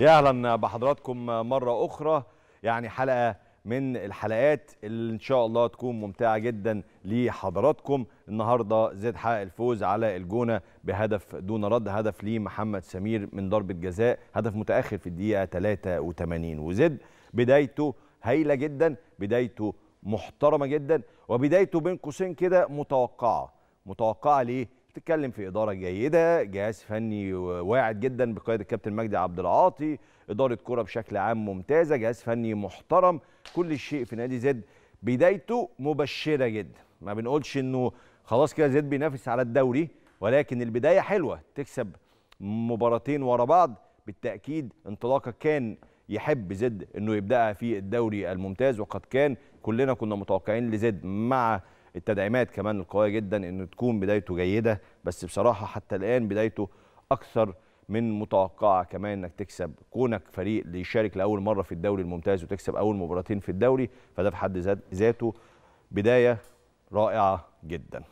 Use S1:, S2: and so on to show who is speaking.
S1: يا اهلا بحضراتكم مره اخرى يعني حلقه من الحلقات اللي ان شاء الله تكون ممتعه جدا لحضراتكم النهارده زيد حقق الفوز على الجونه بهدف دون رد هدف لمحمد محمد سمير من ضربه جزاء هدف متاخر في الدقيقه 83 وزيد بدايته هايله جدا بدايته محترمه جدا وبدايته بين قوسين كده متوقعه متوقعه ليه بتتكلم في اداره جيده جهاز فني واعد جدا بقياده الكابتن مجدي عبد العاطي اداره كره بشكل عام ممتازه جهاز فني محترم كل شيء في نادي زد بدايته مبشره جدا ما بنقولش انه خلاص كده زد بينافس على الدوري ولكن البدايه حلوه تكسب مباراتين ورا بعض بالتاكيد انطلاقه كان يحب زد انه يبداها في الدوري الممتاز وقد كان كلنا كنا متوقعين لزد مع التدعيمات كمان القويه جدا ان تكون بدايته جيده بس بصراحه حتى الان بدايته اكثر من متوقعه كمان انك تكسب كونك فريق يشارك لاول مره في الدوري الممتاز وتكسب اول مباراتين في الدوري فده في حد ذاته بدايه رائعه جدا